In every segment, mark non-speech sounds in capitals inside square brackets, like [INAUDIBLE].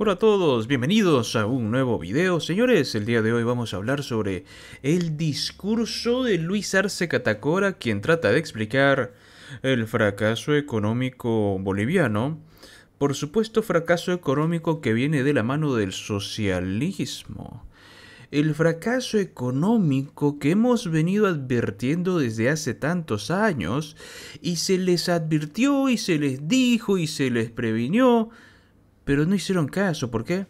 Hola a todos, bienvenidos a un nuevo video. Señores, el día de hoy vamos a hablar sobre el discurso de Luis Arce Catacora, quien trata de explicar el fracaso económico boliviano. Por supuesto, fracaso económico que viene de la mano del socialismo. El fracaso económico que hemos venido advirtiendo desde hace tantos años y se les advirtió y se les dijo y se les previnió pero no hicieron caso. ¿Por qué?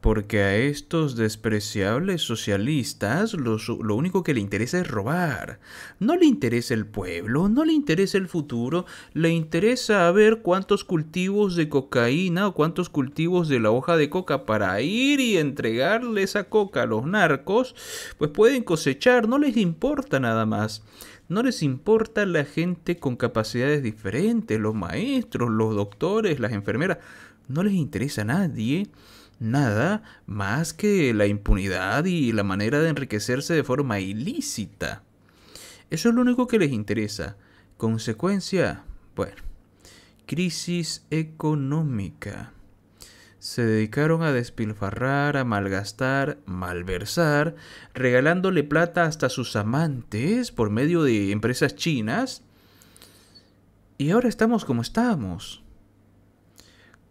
Porque a estos despreciables socialistas lo único que le interesa es robar. No le interesa el pueblo, no le interesa el futuro, le interesa ver cuántos cultivos de cocaína o cuántos cultivos de la hoja de coca para ir y entregarle esa coca a los narcos, pues pueden cosechar, no les importa nada más. No les importa la gente con capacidades diferentes, los maestros, los doctores, las enfermeras. No les interesa a nadie nada más que la impunidad y la manera de enriquecerse de forma ilícita. Eso es lo único que les interesa. Consecuencia, bueno, crisis económica. Se dedicaron a despilfarrar, a malgastar, malversar, regalándole plata hasta sus amantes por medio de empresas chinas. Y ahora estamos como estamos.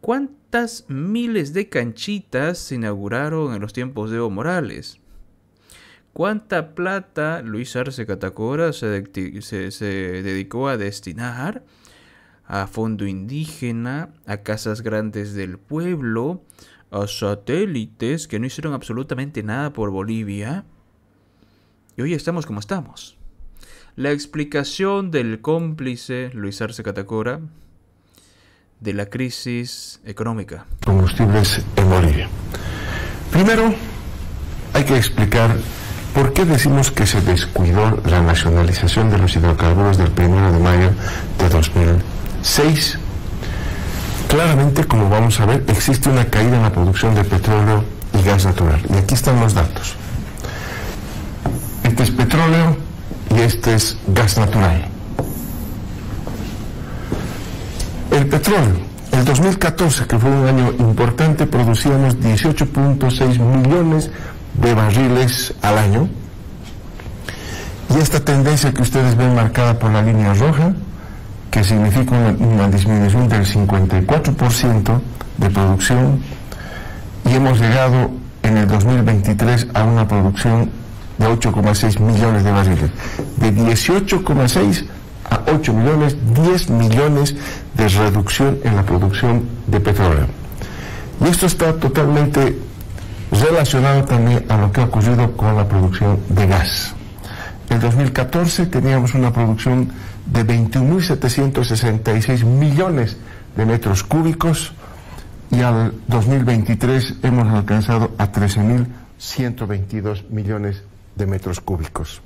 ¿Cuántas miles de canchitas se inauguraron en los tiempos de Evo Morales? ¿Cuánta plata Luis Arce Catacora se, dedicó a destinar a fondo indígena, a casas grandes del pueblo, a satélites que no hicieron absolutamente nada por Bolivia? Y hoy estamos como estamos. La explicación del cómplice Luis Arce Catacora de la crisis económica. Combustibles en Bolivia. Primero, hay que explicar por qué decimos que se descuidó la nacionalización de los hidrocarburos del 1 de mayo de 2006. Claramente, como vamos a ver, existe una caída en la producción de petróleo y gas natural. Y aquí están los datos. Este es petróleo y este es gas natural. petróleo. El 2014, que fue un año importante, producíamos 18.6 millones de barriles al año. Y esta tendencia que ustedes ven marcada por la línea roja, que significa una, disminución del 54% de producción, y hemos llegado en el 2023 a una producción de 8,6 millones de barriles. De 18,6 a 8 millones, 10 millones de reducción en la producción de petróleo. Y esto está totalmente relacionado también a lo que ha ocurrido con la producción de gas. En 2014 teníamos una producción de 21.766 millones de metros cúbicos y al 2023 hemos alcanzado a 13.122 millones de metros cúbicos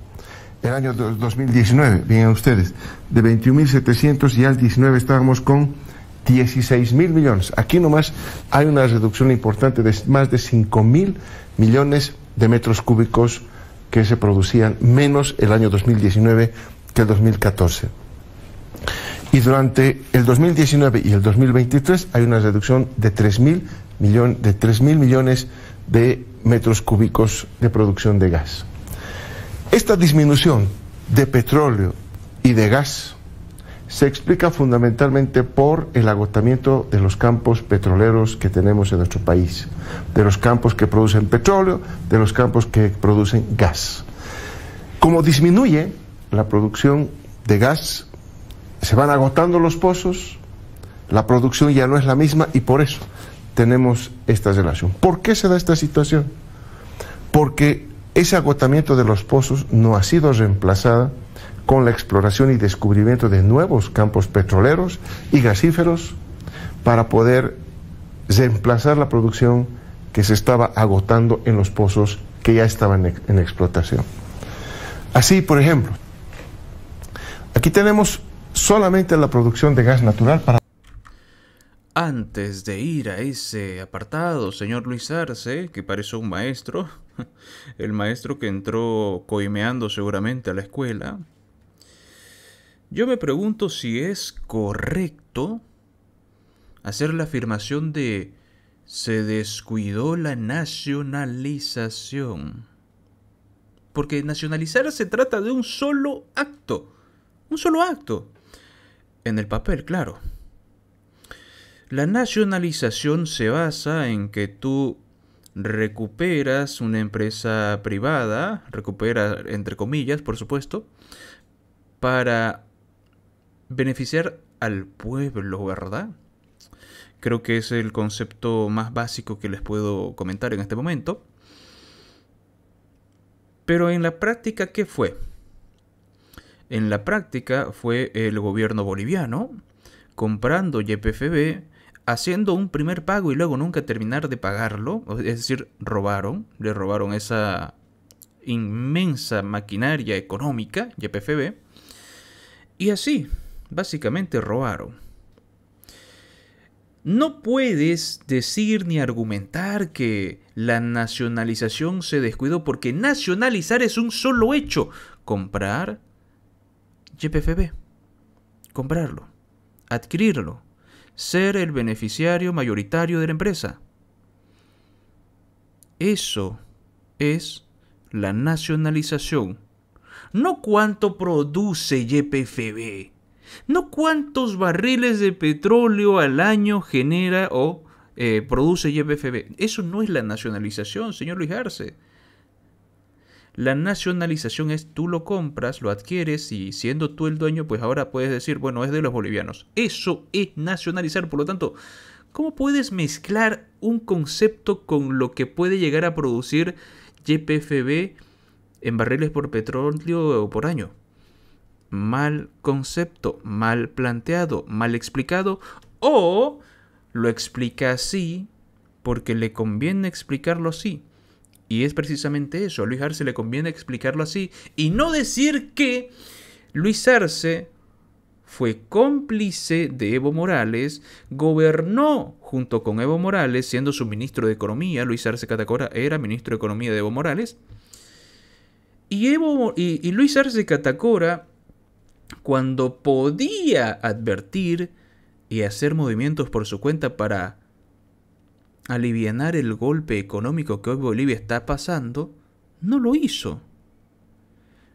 el año 2019, bien ustedes, de 21.700 y al 19 estábamos con 16.000 millones. Aquí nomás hay una reducción importante de más de 5.000 millones de metros cúbicos que se producían menos el año 2019 que el 2014. Y durante el 2019 y el 2023 hay una reducción de 3.000 millones de metros cúbicos de producción de gas. Esta disminución de petróleo y de gas se explica fundamentalmente por el agotamiento de los campos petroleros que tenemos en nuestro país, de los campos que producen petróleo, de los campos que producen gas. Como disminuye la producción de gas, se van agotando los pozos, la producción ya no es la misma y por eso tenemos esta relación. ¿Por qué se da esta situación? Porque ese agotamiento de los pozos no ha sido reemplazada con la exploración y descubrimiento de nuevos campos petroleros y gasíferos para poder reemplazar la producción que se estaba agotando en los pozos que ya estaban en, explotación. Así, por ejemplo, aquí tenemos solamente la producción de gas natural para... Antes de ir a ese apartado, señor Luis Arce, que parece un maestro, [LAUGHS] el maestro que entró coimeando seguramente a la escuela. Yo me pregunto si es correcto hacer la afirmación de se descuidó la nacionalización. Porque nacionalizar se trata de un solo acto. Un solo acto. En el papel, claro. La nacionalización se basa en que tú recuperas una empresa privada, recupera entre comillas, por supuesto, para beneficiar al pueblo, ¿verdad? Creo que es el concepto más básico que les puedo comentar en este momento. Pero en la práctica, ¿qué fue? En la práctica fue el gobierno boliviano comprando YPFB haciendo un primer pago y luego nunca terminar de pagarlo, es decir, robaron, le robaron esa inmensa maquinaria económica, YPFB, y así, básicamente robaron. No puedes decir ni argumentar que la nacionalización se descuidó porque nacionalizar es un solo hecho, comprar YPFB, comprarlo, adquirirlo, ser el beneficiario mayoritario de la empresa. Eso es la nacionalización. No cuánto produce YPFB, no cuántos barriles de petróleo al año genera o eh, produce YPFB. Eso no es la nacionalización, señor Luis Arce. La nacionalización es tú lo compras, lo adquieres y siendo tú el dueño, pues ahora puedes decir, bueno, es de los bolivianos. Eso es nacionalizar, por lo tanto, ¿cómo puedes mezclar un concepto con lo que puede llegar a producir YPFB en barriles por petróleo o por año? Mal concepto, mal planteado, mal explicado o lo explica así porque le conviene explicarlo así. Y es precisamente eso, a Luis Arce le conviene explicarlo así y no decir que Luis Arce fue cómplice de Evo Morales, gobernó junto con Evo Morales, siendo su ministro de Economía, Luis Arce Catacora era ministro de Economía de Evo Morales, y, Evo, y Luis Arce Catacora, cuando podía advertir y hacer movimientos por su cuenta para aliviar el golpe económico que hoy Bolivia está pasando, no lo hizo.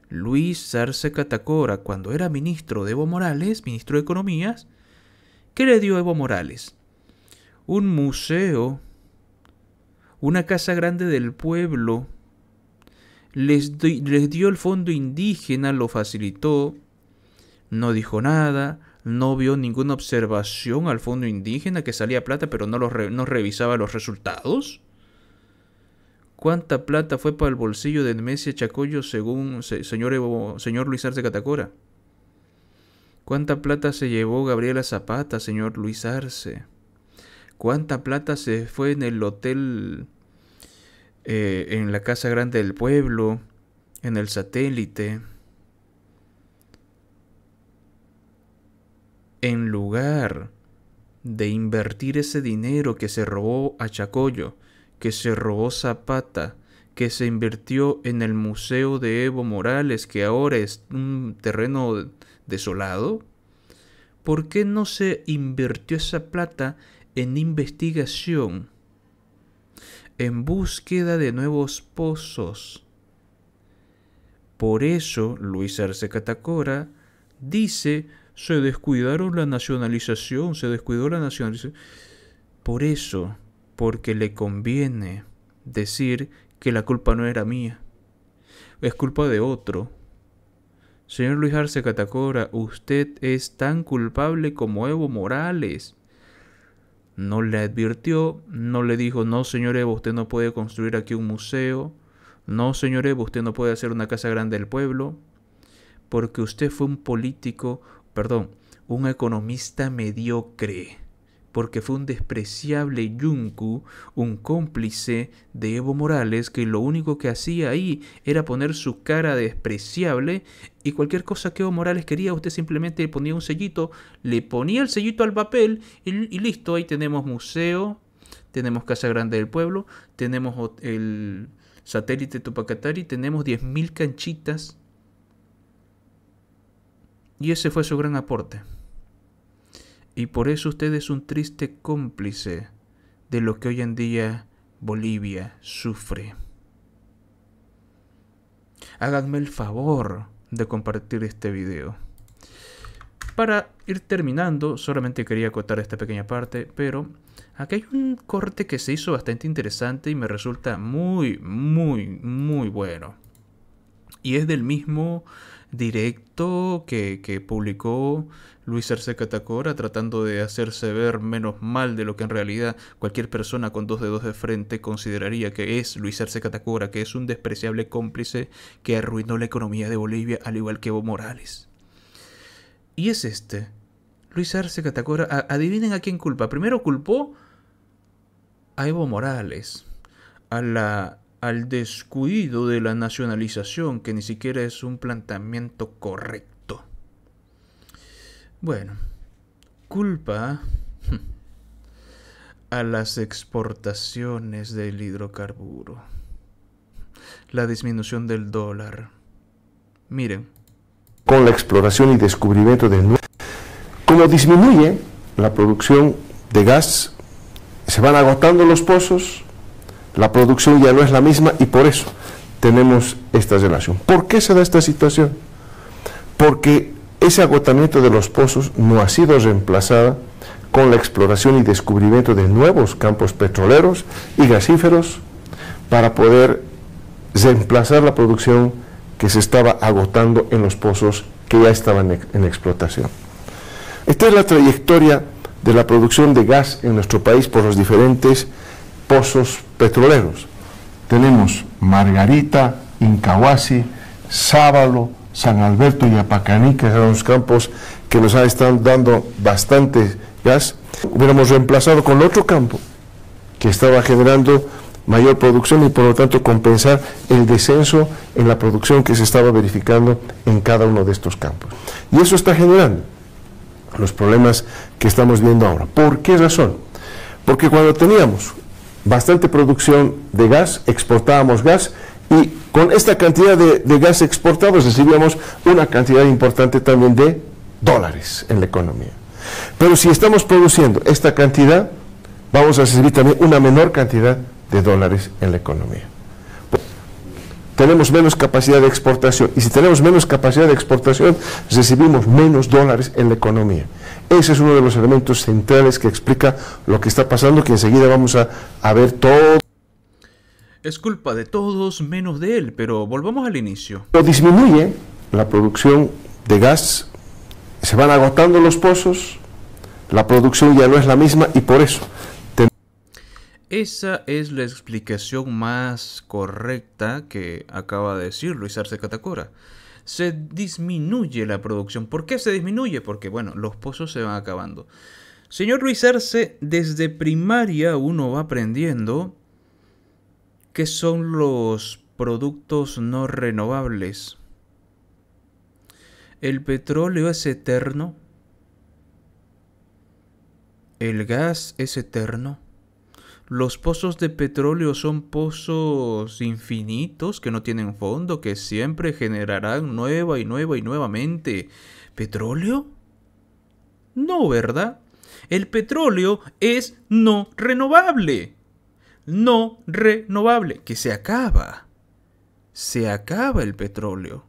Luis Sarce Catacora, cuando era ministro de Evo Morales, ministro de Economías, ¿qué le dio Evo Morales? Un museo, una casa grande del pueblo, les, les dio el fondo indígena, lo facilitó, no dijo nada, no vio ninguna observación al fondo indígena que salía plata pero no, lo revisaba los resultados? ¿Cuánta plata fue para el bolsillo de Messi Chacoyo según señor, señor Luis Arce Catacora? ¿Cuánta plata se llevó Gabriela Zapata, señor Luis Arce? ¿Cuánta plata se fue en el hotel, eh, en la Casa Grande del Pueblo, en el satélite? en lugar de invertir ese dinero que se robó a Chacollo, que se robó Zapata, que se invirtió en el museo de Evo Morales, que ahora es un terreno desolado? ¿Por qué no se invirtió esa plata en investigación, en búsqueda de nuevos pozos? Por eso Luis Arce Catacora dice se descuidaron la nacionalización, se descuidó la nacionalización. Por eso, porque le conviene decir que la culpa no era mía, es culpa de otro. Señor Luis Arce Catacora, usted es tan culpable como Evo Morales. No le advirtió, no le dijo, no señor Evo, usted no puede construir aquí un museo, no señor Evo, usted no puede hacer una casa grande del pueblo, porque usted fue un político perdón, un economista mediocre, porque fue un despreciable Yunku, un cómplice de Evo Morales, que lo único que hacía ahí era poner su cara despreciable y cualquier cosa que Evo Morales quería, usted simplemente le ponía un sellito, le ponía el sellito al papel y, listo, ahí tenemos museo, tenemos Casa Grande del Pueblo, tenemos el satélite Tupacatari, tenemos 10.000 canchitas y ese fue su gran aporte. Y por eso usted es un triste cómplice de lo que hoy en día Bolivia sufre. Háganme el favor de compartir este video. Para ir terminando, solamente quería acotar esta pequeña parte, pero aquí hay un corte que se hizo bastante interesante y me resulta muy, muy, muy bueno. Y es del mismo directo que, que publicó Luis Arce Catacora tratando de hacerse ver menos mal de lo que en realidad cualquier persona con dos dedos de frente consideraría que es Luis Arce Catacora, que es un despreciable cómplice que arruinó la economía de Bolivia al igual que Evo Morales. Y es este. Luis Arce Catacora, adivinen a quién culpa. Primero culpó a Evo Morales, a la al descuido de la nacionalización, que ni siquiera es un planteamiento correcto. Bueno, culpa a las exportaciones del hidrocarburo, la disminución del dólar. Miren. Con la exploración y descubrimiento de nuevo, como disminuye la producción de gas, se van agotando los pozos, la producción ya no es la misma y por eso tenemos esta relación. ¿Por qué se da esta situación? Porque ese agotamiento de los pozos no ha sido reemplazada con la exploración y descubrimiento de nuevos campos petroleros y gasíferos para poder reemplazar la producción que se estaba agotando en los pozos que ya estaban en explotación. Esta es la trayectoria de la producción de gas en nuestro país por los diferentes petroleros. Tenemos Margarita, Incahuasi, Sábalo, San Alberto y Apacaní, que son los campos que nos están dando bastante gas. Hubiéramos reemplazado con otro campo que estaba generando mayor producción y por lo tanto compensar el descenso en la producción que se estaba verificando en cada uno de estos campos. Y eso está generando los problemas que estamos viendo ahora. ¿Por qué razón? Porque cuando teníamos bastante producción de gas, exportábamos gas y con esta cantidad de, gas exportado recibíamos una cantidad importante también de dólares en la economía. Pero si estamos produciendo esta cantidad, vamos a recibir también una menor cantidad de dólares en la economía tenemos menos capacidad de exportación. Y si tenemos menos capacidad de exportación, recibimos menos dólares en la economía. Ese es uno de los elementos centrales que explica lo que está pasando, que enseguida vamos a, ver todo. Es culpa de todos menos de él, pero volvamos al inicio. disminuye la producción de gas, se van agotando los pozos, la producción ya no es la misma y por eso esa es la explicación más correcta que acaba de decir Luis Arce Catacora. Se disminuye la producción. ¿Por qué se disminuye? Porque, bueno, los pozos se van acabando. Señor Luis Arce, desde primaria uno va aprendiendo qué son los productos no renovables. El petróleo es eterno. El gas es eterno. Los pozos de petróleo son pozos infinitos que no tienen fondo, que siempre generarán nueva y nueva y nuevamente. ¿Petróleo? No, ¿verdad? El petróleo es no renovable. No renovable, que se acaba. Se acaba el petróleo.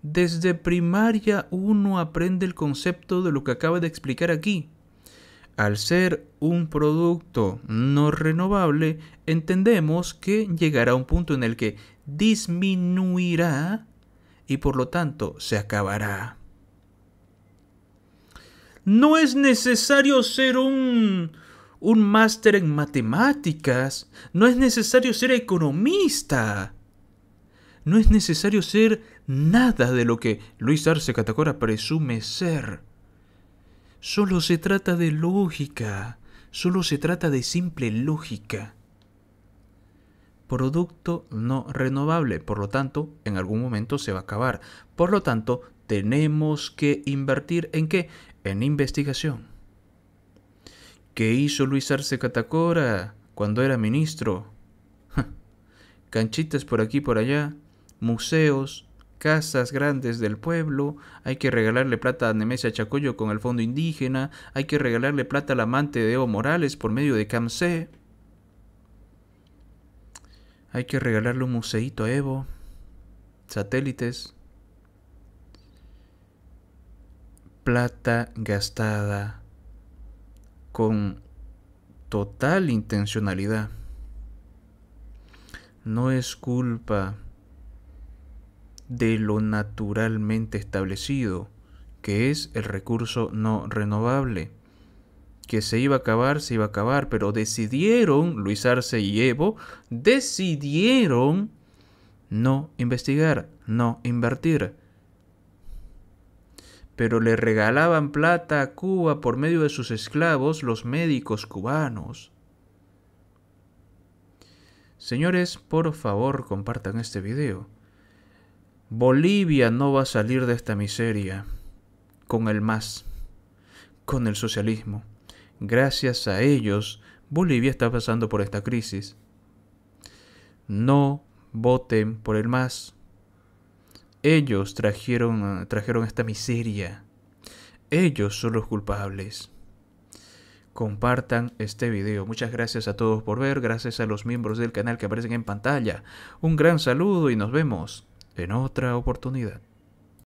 Desde primaria uno aprende el concepto de lo que acaba de explicar aquí. Al ser un producto no renovable, entendemos que llegará un punto en el que disminuirá y por lo tanto se acabará. No es necesario ser un, un máster en matemáticas, no es necesario ser economista, no es necesario ser nada de lo que Luis Arce Catacora presume ser. Solo se trata de lógica, solo se trata de simple lógica. Producto no renovable, por lo tanto, en algún momento se va a acabar. Por lo tanto, tenemos que invertir en qué? En investigación. ¿Qué hizo Luis Arce Catacora cuando era ministro? [LAUGHS] Canchitas por aquí y por allá, museos, casas grandes del pueblo, hay que regalarle plata a Nemesia Chacoyo con el fondo indígena, hay que regalarle plata al amante de Evo Morales por medio de CAMSE, hay que regalarle un museito a Evo, satélites, plata gastada con total intencionalidad. No es culpa de lo naturalmente establecido, que es el recurso no renovable. Que se iba a acabar, se iba a acabar, pero decidieron, Luis Arce y Evo, decidieron no investigar, no invertir. Pero le regalaban plata a Cuba por medio de sus esclavos, los médicos cubanos. Señores, por favor compartan este video. Bolivia no va a salir de esta miseria con el MAS, con el socialismo. Gracias a ellos, Bolivia está pasando por esta crisis. No voten por el MAS. Ellos trajeron, trajeron esta miseria. Ellos son los culpables. Compartan este video. Muchas gracias a todos por ver. Gracias a los miembros del canal que aparecen en pantalla. Un gran saludo y nos vemos en otra oportunidad.